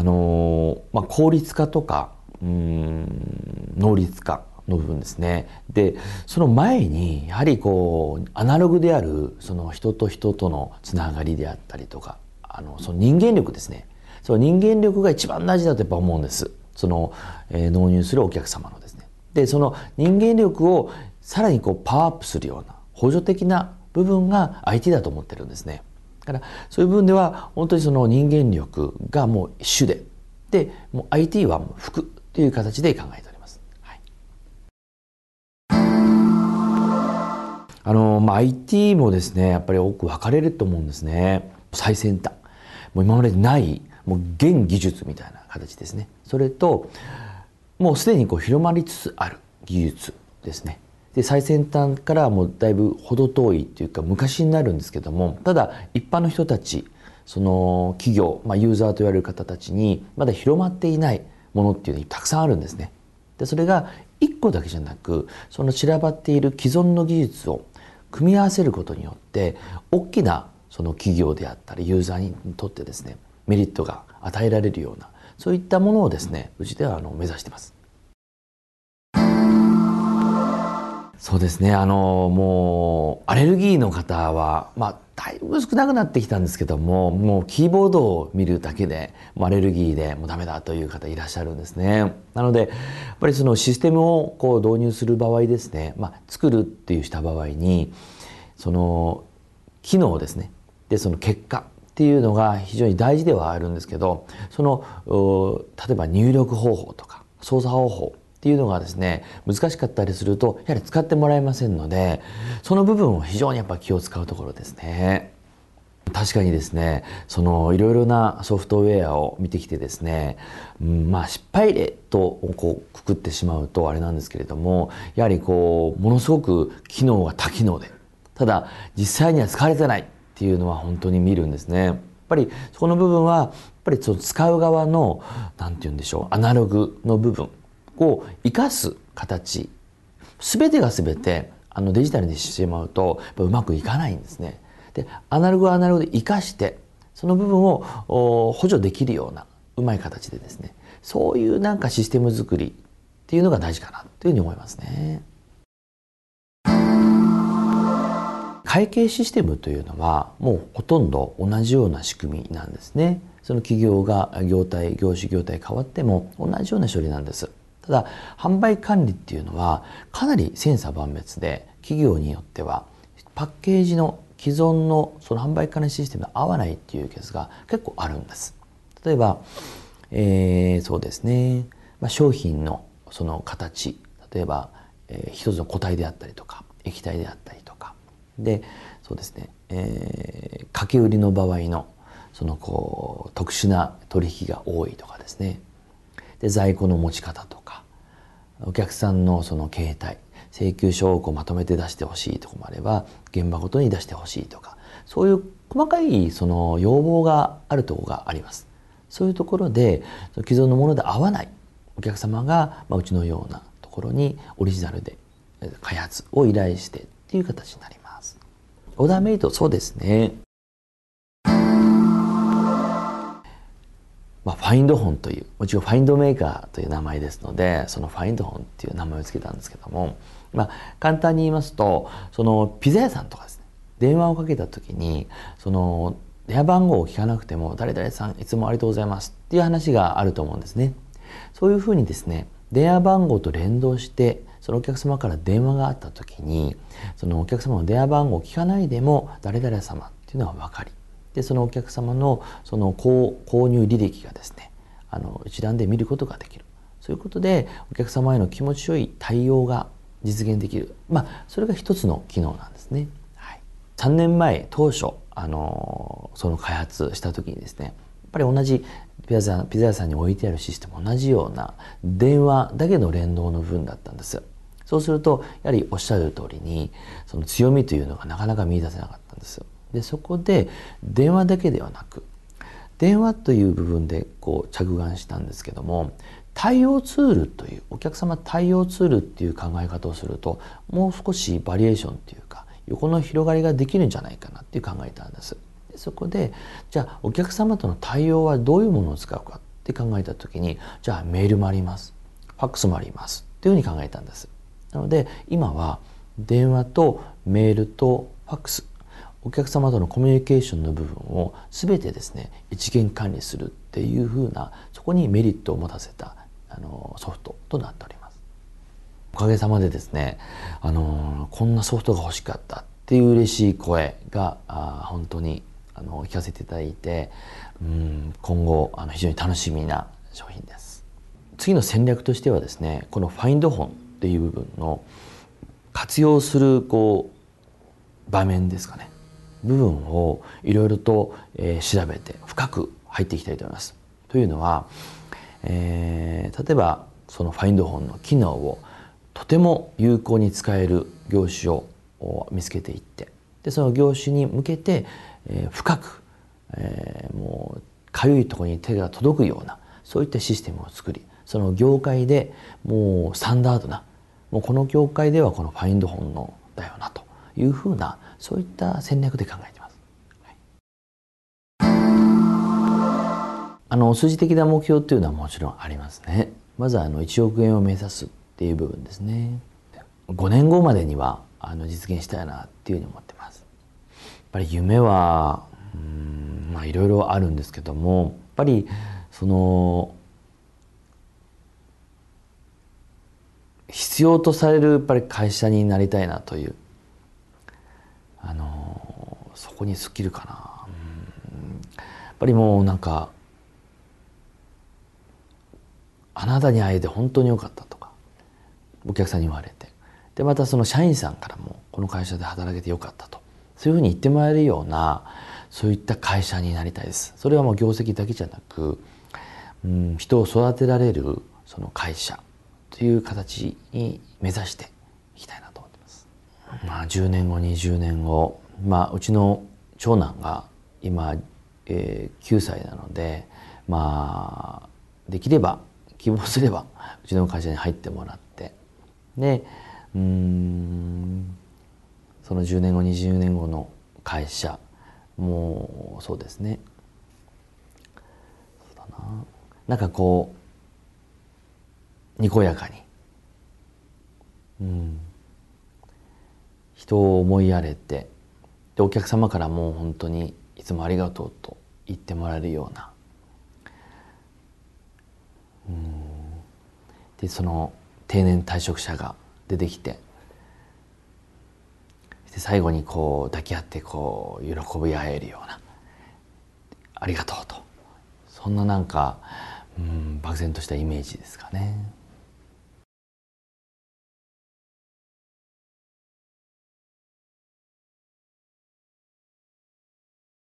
あのまあ、効率化とか、うん、能率化の部分ですね。で、その前に、やはりこう、アナログである、その人と人とのつながりであったりとか、あの、その人間力ですね。その人間力が一番大事だとやっぱ思うんです。その、えー、納入するお客様のですね。で、その人間力をさらにこう、パワーアップするような、補助的な部分が IT だと思ってるんですね。だからそういう部分では本当にその人間力がもう主ででもう IT はもう服という形で考えております。はい、あのまあ、IT もですねやっぱり多く分かれると思うんですね最先端もう今までないもう現技術みたいな形ですねそれともうすでにこう広まりつつある技術ですねで最先端からもうだいぶ程遠いというか昔になるんですけどもただ一般の人たちその企業、まあ、ユーザーと言われる方たちにまだ広まっていないものっていうのがたくさんあるんですね。でそれが1個だけじゃなくその散らばっている既存の技術を組み合わせることによって大きなその企業であったりユーザーにとってですねメリットが与えられるようなそういったものをですねうちではあの目指してます。そうですねあのもうアレルギーの方は、まあ、だいぶ少なくなってきたんですけどももうキーボードを見るだけでアレルギーでもうダメだという方いらっしゃるんですね。なのでやっぱりそのシステムをこう導入する場合ですね、まあ、作るっていうした場合にその機能ですねでその結果っていうのが非常に大事ではあるんですけどその例えば入力方法とか操作方法っていうのがですね難しかったりするとやはり使ってもらえませんのでその部分を非常にやっぱ気を使うところですね。確かにですねそのいろいろなソフトウェアを見てきてですね、うん、まあ失敗例とこうくくってしまうとあれなんですけれどもやはりこうものすごく機能は多機能でただ実際には使われてないっていうのは本当に見るんですね。やっぱりそこの部分はやっぱりその使う側の何て言うんでしょうアナログの部分を生かす形全てが全てあのデジタルにしてしまうとうまくいかないんですね。でアナログはアナログで生かしてその部分を補助できるようなうまい形でですねそういうなんかシステム作りっていうのが大事かなというふうに思いますね。会計システムというのはもうほとんど同じような仕組みなんですね。その企業が業態業種業態変わっても同じような処理なんです。ただ販売管理っていうのはかなり千差万別で企業によってはパッケージの既存のその販売管理システムに合わないっていうケースが結構あるんです。例えば、えー、そうですね、まあ、商品のその形例えば、えー、一つの固体であったりとか液体であったりとかでそうですね、えー、掛け売りの場合のそのこう特殊な取引が多いとかですねで在庫の持ち方とかお客さんのその携帯請求書をこうまとめて出してほしいとこもあれば現場ごとに出してほしいとかそういう細かいその要望があるとこがあります。そういうところで既存のもので合わないお客様が、まあ、うちのようなところにオリジナルで開発を依頼してっていう形になります。オーダーメイドそうですねァインドホンというもちろんファインドメーカーという名前ですのでそのファインドホンっていう名前を付けたんですけども、まあ、簡単に言いますとそのピザ屋さんとかですね電話をかけた時にその電話番号を聞かなくても「誰々さんいつもありがとうございます」っていう話があると思うんですね。そういうふうにですね電話番号と連動してそのお客様から電話があった時にそのお客様の電話番号を聞かないでも「誰々様」っていうのは分かりでそのお客様のその購入履歴がですねあの一覧で見ることができるそういうことでお客様への気持ちよい対応が実現できる、まあ、それが一つの機能なんですね。はい、3年前当初あのその開発した時にですねやっぱり同じピザ屋ピザ屋さんに置いてあるシステム同じような電話だけの連動の分だったんです。そうするとやはりおっしゃる通りにその強みというのがなかなか見いだせなかったんです。でそこで電話だけではなく電話という部分でこう着眼したんですけども対応ツールというお客様対応ツールっていう考え方をするともう少しバリエーションというか横の広がりができるんじゃないかなっていう考えたんです。でそこでじゃあお客様との対応はどういうものを使うかって考えた時にじゃあメールもありますファックスもありますというふうに考えたんです。なので今は電話とメールとファックスお客様とのコミュニケーションの部分を全てですね一元管理するっていうふうなそこにメリットを持たせたあのソフトとなっておりますおかげさまでですねあのこんなソフトが欲しかったっていう嬉しい声があ本当にあの聞かせていただいてうん今後あの非常に楽しみな商品です次の戦略としてはですねこのファインド本っていう部分の活用するこう場面ですかね部分をいろいろと、え調べて深く入っていきたいと思います。というのは、えー、例えばそのファインド本の機能をとても有効に使える業種を見つけていってでその業種に向けて、え深く、えー、もうかゆいところに手が届くようなそういったシステムを作りその業界でもうスタンダードなもうこの業界ではこのファインド本のだよなというふうなそういった戦略で考えています。はい、あの数字的な目標っていうのはもちろんありますね。まずあの1億円を目指すっていう部分ですね。5年後までにはあの実現したいなっていうふうに思ってます。やっぱり夢はうんまあいろいろあるんですけどもやっぱりその必要とされるやっぱり会社になりたいなというあのそこに尽きるかな、うん、やっぱりもうなんか「あなたに会えて本当に良かった」とかお客さんに言われてでまたその社員さんからも「この会社で働けて良かった」とそういうふうに言ってもらえるようなそういった会社になりたいです。それはもう業績だけじゃなく、うん、人を育てられるその会社という形に目指していきたいなまあ、10年後20年後、まあ、うちの長男が今、えー、9歳なので、まあ、できれば希望すればうちの会社に入ってもらってでうんその10年後20年後の会社もうそうですねそうだななんかこうにこやかにうん人を思いやれてでお客様からもう本当にいつもありがとうと言ってもらえるようなでその定年退職者が出てきてで最後にこう抱き合ってこう喜び合えるようなありがとうとそんななんかうん漠然としたイメージですかね。